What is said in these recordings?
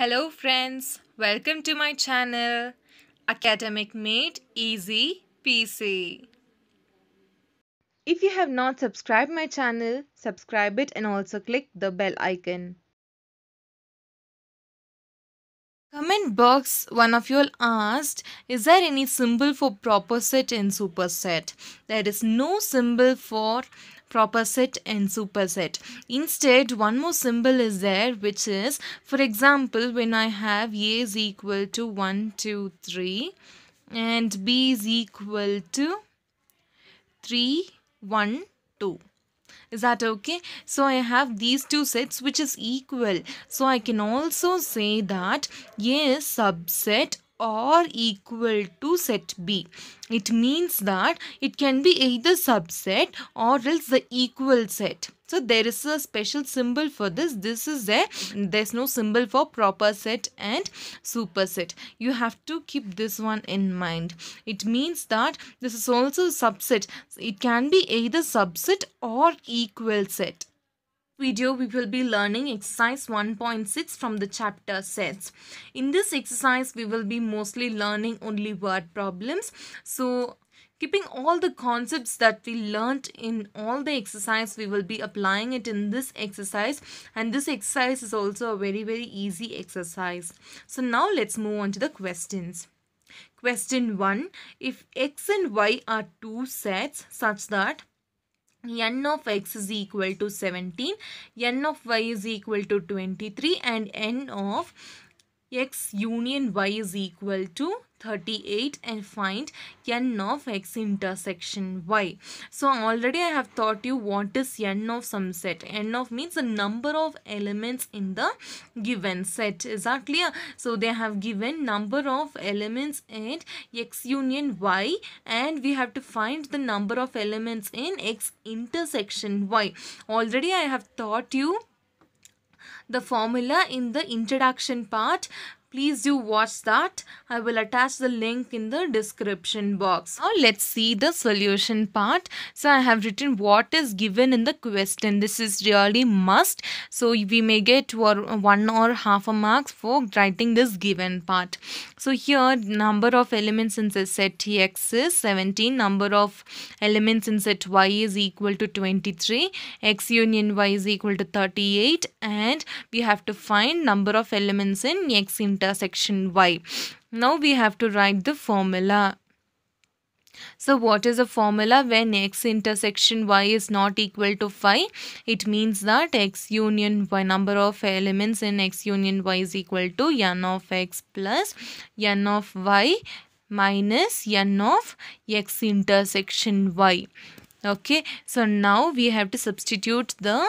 Hello friends, welcome to my channel Academic Made Easy PC. If you have not subscribed my channel, subscribe it and also click the bell icon. Comment box one of you all asked is there any symbol for set in superset? There is no symbol for proper set and superset. Instead, one more symbol is there which is, for example, when I have A is equal to 1, 2, 3 and B is equal to 3, 1, 2 is that okay so i have these two sets which is equal so i can also say that a subset or equal to set B. It means that it can be either subset or else the equal set. So there is a special symbol for this. This is there. There's no symbol for proper set and superset. You have to keep this one in mind. It means that this is also subset. It can be either subset or equal set video we will be learning exercise 1.6 from the chapter sets. In this exercise we will be mostly learning only word problems. So keeping all the concepts that we learnt in all the exercise we will be applying it in this exercise and this exercise is also a very very easy exercise. So now let's move on to the questions. Question 1. If x and y are two sets such that n of x is equal to 17, n of y is equal to 23 and n of x union y is equal to 38 and find n of x intersection y. So already I have taught you what is n of some set. n of means the number of elements in the given set. Is that clear? So they have given number of elements in x union y and we have to find the number of elements in x intersection y. Already I have taught you the formula in the introduction part Please do watch that. I will attach the link in the description box. Now let's see the solution part. So I have written what is given in the question. This is really must. So we may get one or half a marks for writing this given part. So here number of elements in set X is 17. Number of elements in set Y is equal to 23. X union Y is equal to 38. And we have to find number of elements in X in intersection y. Now we have to write the formula. So what is a formula when x intersection y is not equal to phi? It means that x union y number of elements in x union y is equal to n of x plus n of y minus n of x intersection y. Okay, so now we have to substitute the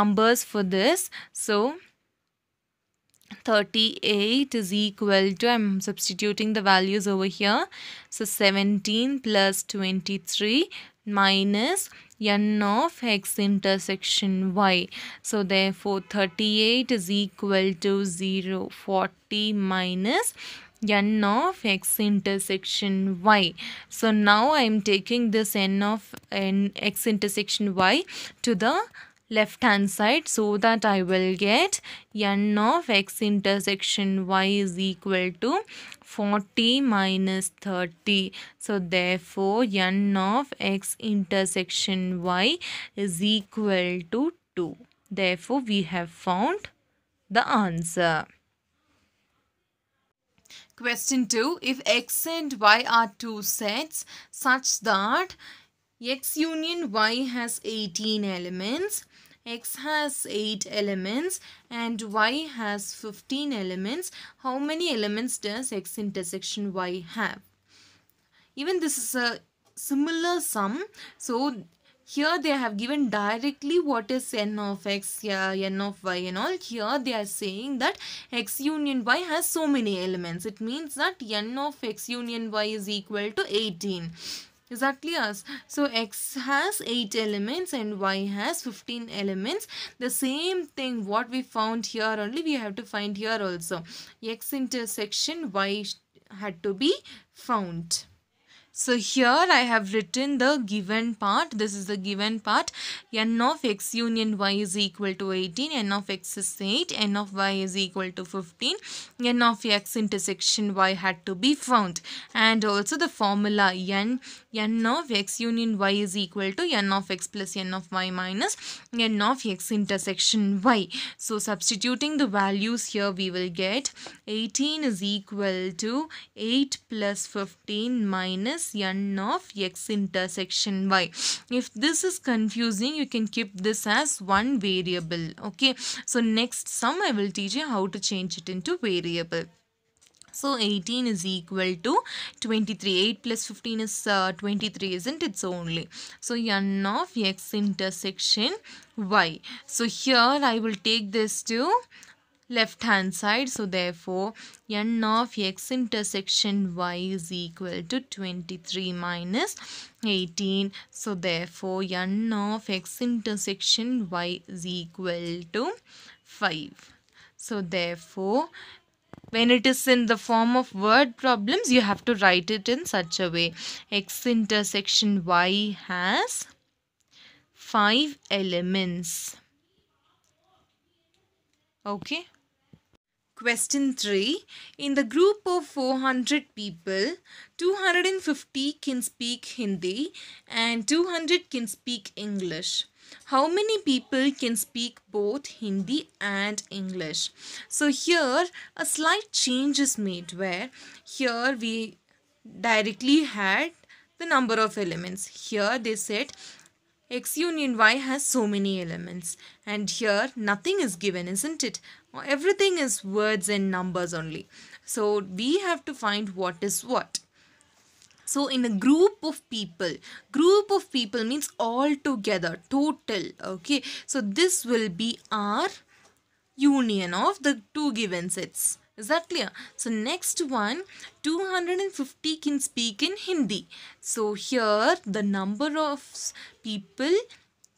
numbers for this. So 38 is equal to, I'm substituting the values over here. So 17 plus 23 minus n of x intersection y. So therefore 38 is equal to 0, 40 minus n of x intersection y. So now I am taking this n of n, x intersection y to the left hand side so that I will get n of x intersection y is equal to 40 minus 30. So therefore n of x intersection y is equal to 2. Therefore we have found the answer. Question 2. If x and y are two sets such that X union Y has 18 elements. X has 8 elements and Y has 15 elements. How many elements does X intersection Y have? Even this is a similar sum. So here they have given directly what is n of x, yeah, n of y and all. Here they are saying that x union y has so many elements. It means that n of x union y is equal to 18. Exactly us So X has 8 elements and Y has 15 elements. The same thing what we found here only we have to find here also. X intersection Y had to be found. So here I have written the given part. This is the given part. n of x union y is equal to 18. n of x is 8. n of y is equal to 15. n of x intersection y had to be found. And also the formula n, n of x union y is equal to n of x plus n of y minus n of x intersection y. So substituting the values here we will get 18 is equal to 8 plus 15 minus n of x intersection y. If this is confusing, you can keep this as one variable. Okay. So next sum, I will teach you how to change it into variable. So 18 is equal to 23. 8 plus 15 is uh, 23, isn't it? So only. So n of x intersection y. So here I will take this to left hand side. So therefore n of x intersection y is equal to 23 minus 18. So therefore n of x intersection y is equal to 5. So therefore when it is in the form of word problems you have to write it in such a way x intersection y has 5 elements okay Question 3. In the group of 400 people, 250 can speak Hindi and 200 can speak English. How many people can speak both Hindi and English? So here a slight change is made where here we directly had the number of elements. Here they said x union y has so many elements and here nothing is given isn't it everything is words and numbers only so we have to find what is what so in a group of people group of people means all together total okay so this will be our union of the two given sets is that clear? So next one, 250 can speak in Hindi. So here the number of people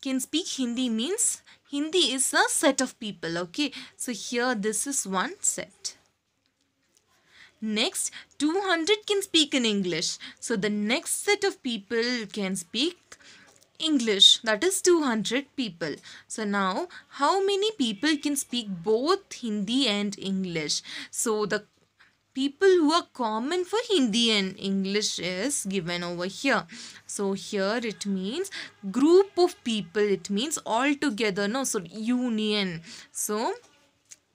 can speak Hindi means Hindi is a set of people. Okay. So here this is one set. Next, 200 can speak in English. So the next set of people can speak English that is 200 people. So now how many people can speak both Hindi and English? So the people who are common for Hindi and English is given over here. So here it means group of people it means all together no so union. So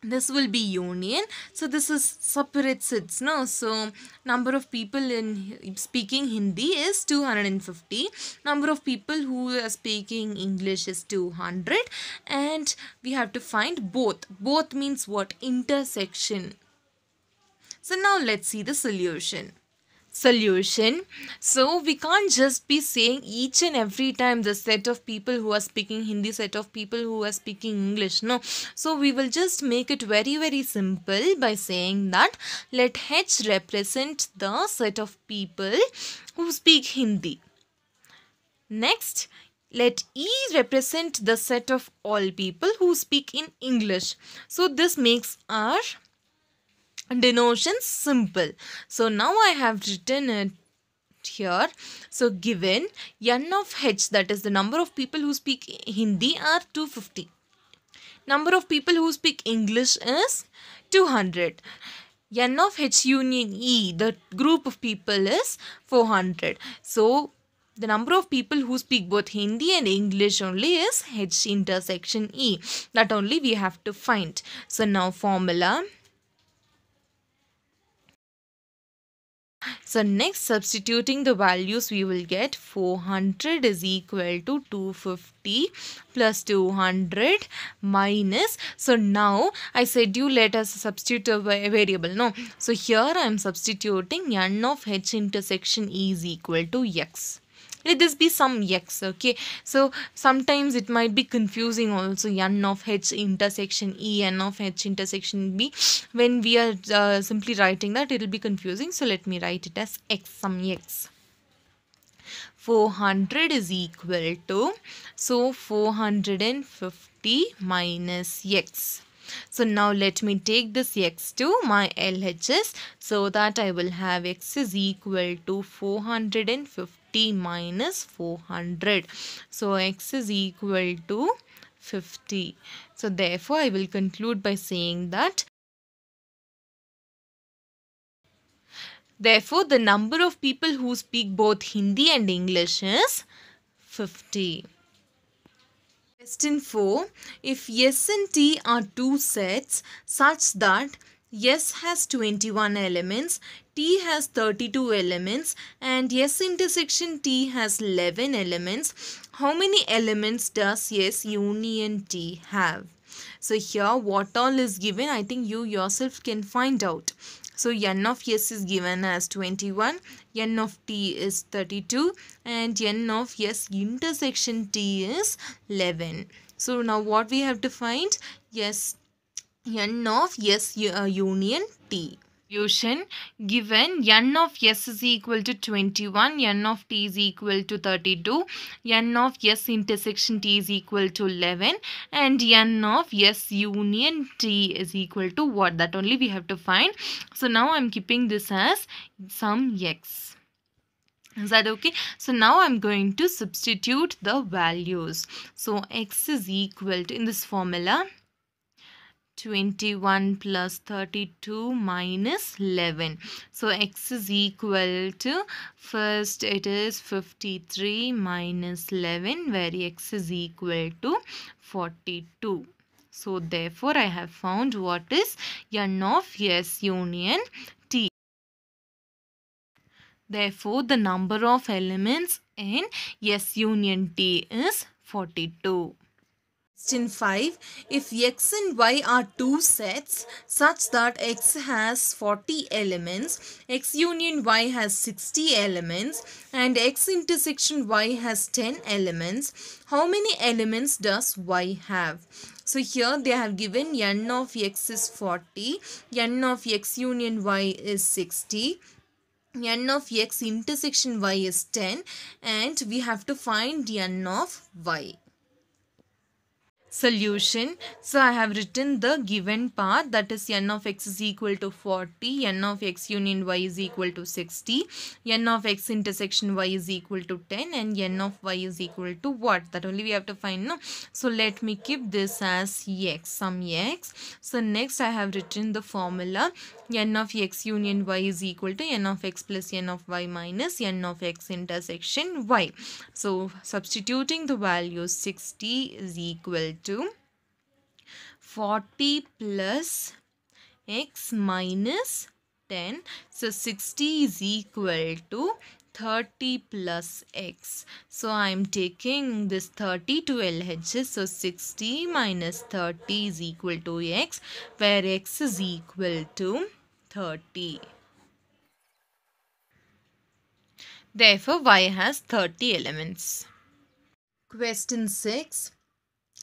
this will be union so this is separate its no so number of people in speaking hindi is 250 number of people who are speaking english is 200 and we have to find both both means what intersection so now let's see the solution solution. So we can't just be saying each and every time the set of people who are speaking Hindi, set of people who are speaking English. No. So we will just make it very, very simple by saying that let H represent the set of people who speak Hindi. Next, let E represent the set of all people who speak in English. So this makes our denotion simple. So now I have written it here. So given n of h that is the number of people who speak Hindi are 250. Number of people who speak English is 200. n of h union e the group of people is 400. So the number of people who speak both Hindi and English only is h intersection e. That only we have to find. So now formula So next substituting the values we will get 400 is equal to 250 plus 200 minus. So now I said you let us substitute a variable. No. So here I am substituting n of h intersection e is equal to x let this be some x okay so sometimes it might be confusing also n of h intersection e n of h intersection b when we are uh, simply writing that it will be confusing so let me write it as x some x 400 is equal to so 450 minus x so now let me take this x to my LHS so that I will have x is equal to 450 50 minus 400. So x is equal to 50. So therefore I will conclude by saying that Therefore, the number of people who speak both Hindi and English is 50. Question 4. If S and T are two sets such that yes has 21 elements, T has 32 elements and yes intersection T has 11 elements. How many elements does yes union T have? So here what all is given I think you yourself can find out. So n of s is given as 21, n of t is 32 and n of s intersection t is 11. So now what we have to find? Yes, n of s uh, union t. Solution given n of s is equal to 21, n of t is equal to 32, n of s intersection t is equal to 11 and n of s union t is equal to what that only we have to find. So now I'm keeping this as sum x. Is that okay? So now I'm going to substitute the values. So x is equal to in this formula 21 plus 32 minus 11 so x is equal to first it is 53 minus 11 where x is equal to 42 so therefore i have found what is n of s union t therefore the number of elements in s union t is 42 Question 5. If x and y are two sets such that x has 40 elements, x union y has 60 elements and x intersection y has 10 elements, how many elements does y have? So here they have given n of x is 40, n of x union y is 60 n of x intersection y is 10 and we have to find n of y solution. So I have written the given path that is n of x is equal to 40, n of x union y is equal to 60, n of x intersection y is equal to 10 and n of y is equal to what? That only we have to find no. So let me keep this as x, some x. So next I have written the formula n of x union y is equal to n of x plus n of y minus n of x intersection y. So substituting the value 60 is equal to 40 plus x minus 10. So 60 is equal to 30 plus x. So I am taking this 30 to LHS. So 60 minus 30 is equal to x where x is equal to 30. Therefore, y has 30 elements. Question 6.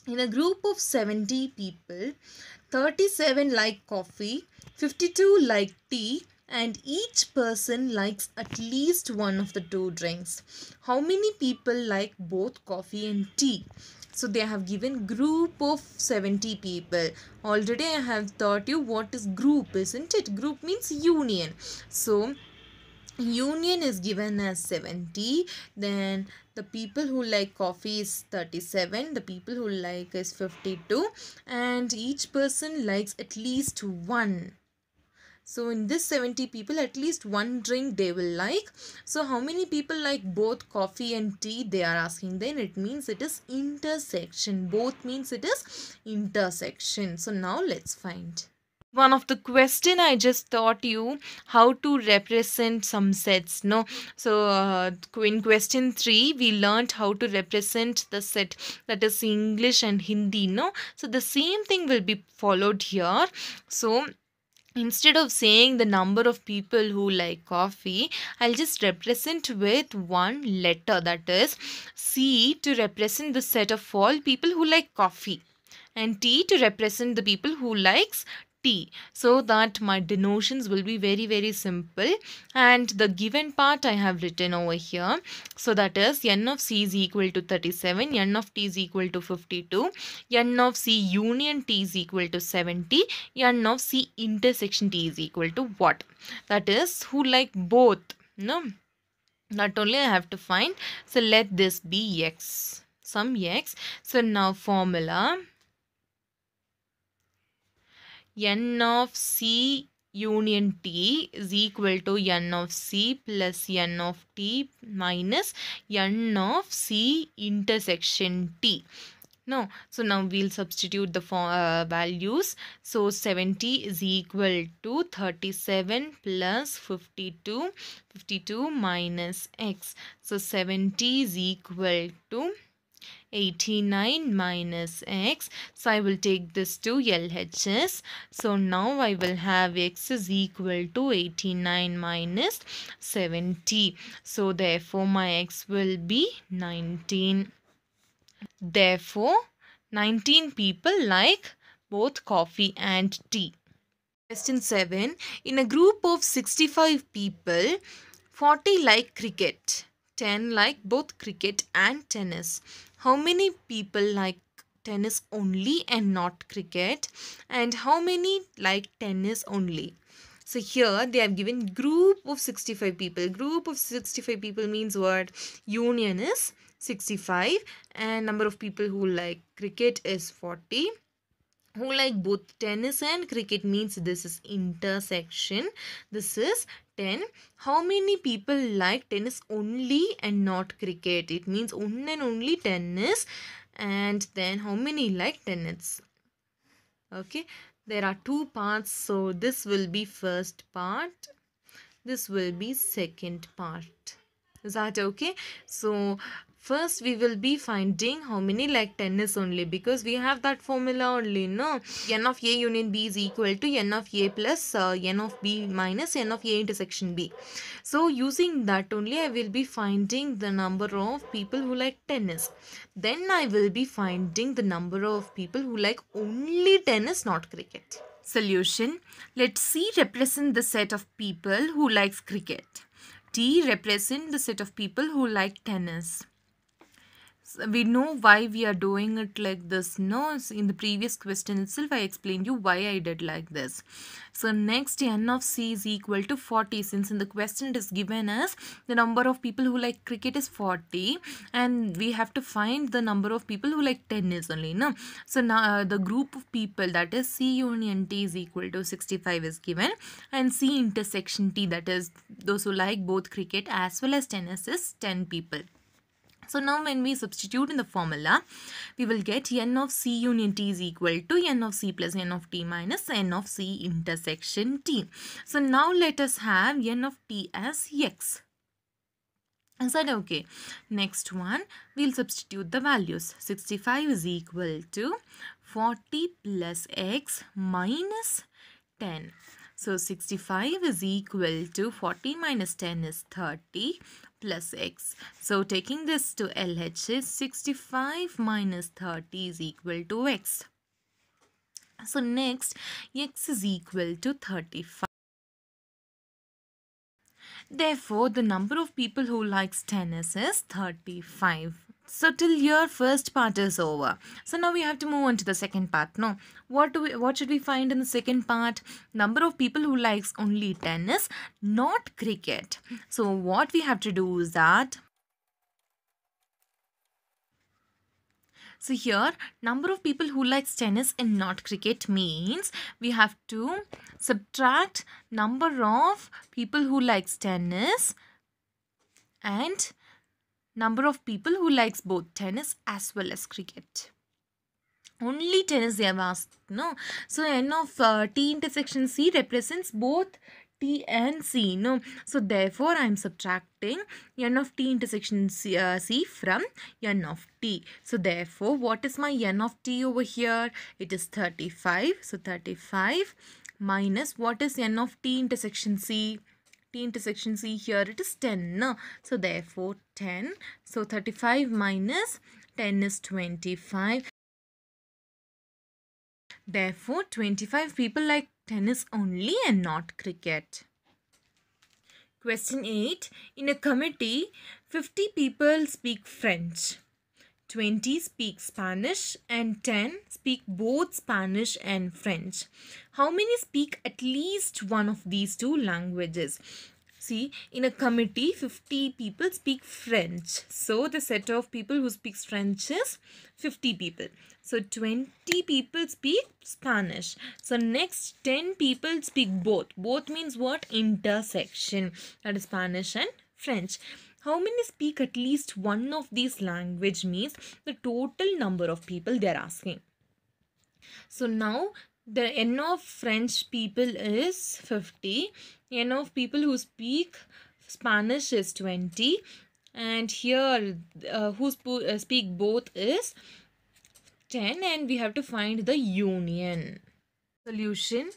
In a group of 70 people, 37 like coffee, 52 like tea, and each person likes at least one of the two drinks. How many people like both coffee and tea? So they have given group of 70 people. Already I have taught you what is group, isn't it? Group means union. So union is given as 70 then the people who like coffee is 37 the people who like is 52 and each person likes at least one so in this 70 people at least one drink they will like so how many people like both coffee and tea they are asking then it means it is intersection both means it is intersection so now let's find one of the question i just taught you how to represent some sets no so uh, in question 3 we learned how to represent the set that is english and hindi no so the same thing will be followed here so instead of saying the number of people who like coffee i'll just represent with one letter that is c to represent the set of all people who like coffee and T to represent the people who likes t so that my denotions will be very very simple and the given part I have written over here so that is n of c is equal to 37 n of t is equal to 52 n of c union t is equal to 70 n of c intersection t is equal to what that is who like both no not only I have to find so let this be x some x so now formula n of c union t is equal to n of c plus n of t minus n of c intersection t. No, so now we'll substitute the uh, values. So 70 is equal to 37 plus 52, 52 minus x. So 70 is equal to 89 minus x. So I will take this to LHS. So now I will have x is equal to 89 minus 70. So therefore my x will be 19. Therefore 19 people like both coffee and tea. Question 7. In a group of 65 people, 40 like cricket. 10 like both cricket and tennis. How many people like tennis only and not cricket? And how many like tennis only? So here they have given group of 65 people. Group of 65 people means what? Union is 65 and number of people who like cricket is 40 who like both tennis and cricket means this is intersection this is 10 how many people like tennis only and not cricket it means only and only tennis and then how many like tennis okay there are two parts so this will be first part this will be second part is that okay so first we will be finding how many like 10 is only because we have that formula only no n of a union b is equal to n of a plus uh, n of b minus n of a intersection b so using that only i will be finding the number of people who like tennis. then i will be finding the number of people who like only tennis, not cricket Solution. Let C represent the set of people who likes cricket. T represent the set of people who like tennis we know why we are doing it like this no in the previous question itself i explained you why i did like this so next n of c is equal to 40 since in the question it is given as the number of people who like cricket is 40 and we have to find the number of people who like tennis only no so now uh, the group of people that is c union t is equal to 65 is given and c intersection t that is those who like both cricket as well as tennis is 10 people so now when we substitute in the formula, we will get n of C union T is equal to n of C plus n of T minus n of C intersection T. So now let us have n of T as x. Is that okay? Next one, we'll substitute the values. 65 is equal to 40 plus x minus 10. So 65 is equal to 40 minus 10 is 30 plus x. So taking this to LHS, 65 minus 30 is equal to x. So next, x is equal to 35. Therefore, the number of people who likes tennis is 35 so till your first part is over so now we have to move on to the second part no what do we what should we find in the second part number of people who likes only tennis not cricket so what we have to do is that So here number of people who likes tennis and not cricket means we have to subtract number of people who likes tennis and number of people who likes both tennis as well as cricket only tennis they have asked no so n of uh, t intersection c represents both t and c no so therefore i am subtracting n of t intersection c, uh, c from n of t so therefore what is my n of t over here it is 35 so 35 minus what is n of t intersection c T intersection C here it is 10. So therefore 10. So 35 minus 10 is 25. Therefore 25 people like tennis only and not cricket. Question 8. In a committee, 50 people speak French. 20 speak Spanish and 10 speak both Spanish and French. How many speak at least one of these two languages? See, in a committee, 50 people speak French. So, the set of people who speaks French is 50 people. So, 20 people speak Spanish. So, next 10 people speak both. Both means what? Intersection. That is Spanish and French how many speak at least one of these language means the total number of people they're asking. So now the n of French people is 50, n of people who speak Spanish is 20 and here uh, who sp uh, speak both is 10 and we have to find the union. Solution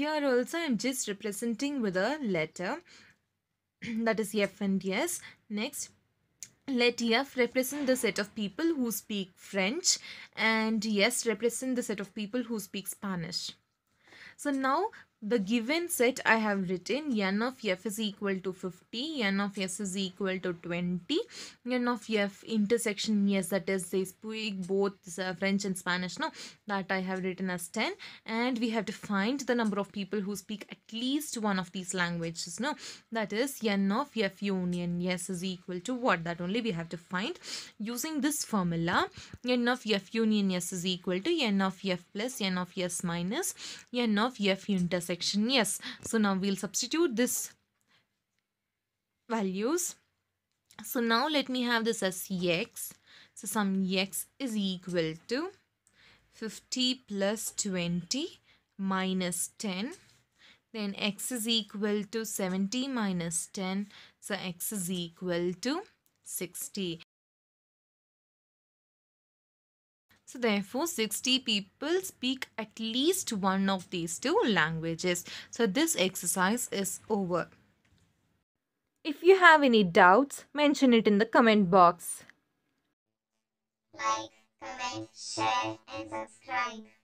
here also I'm just representing with a letter that is F and S Next, let f represent the set of people who speak French and yes represent the set of people who speak Spanish. So now the given set I have written n of f is equal to 50, n of s is equal to 20, n of f intersection yes that is they speak both uh, French and Spanish no, that I have written as 10 and we have to find the number of people who speak at least one of these languages no that is n of f union yes is equal to what that only we have to find using this formula n of f union yes is equal to n of f plus n of s minus n of f intersection section yes so now we'll substitute this values so now let me have this as x so sum x is equal to 50 plus 20 minus 10 then x is equal to 70 minus 10 so x is equal to 60 So therefore 60 people speak at least one of these two languages. So this exercise is over. If you have any doubts, mention it in the comment box. Like, comment, share and subscribe.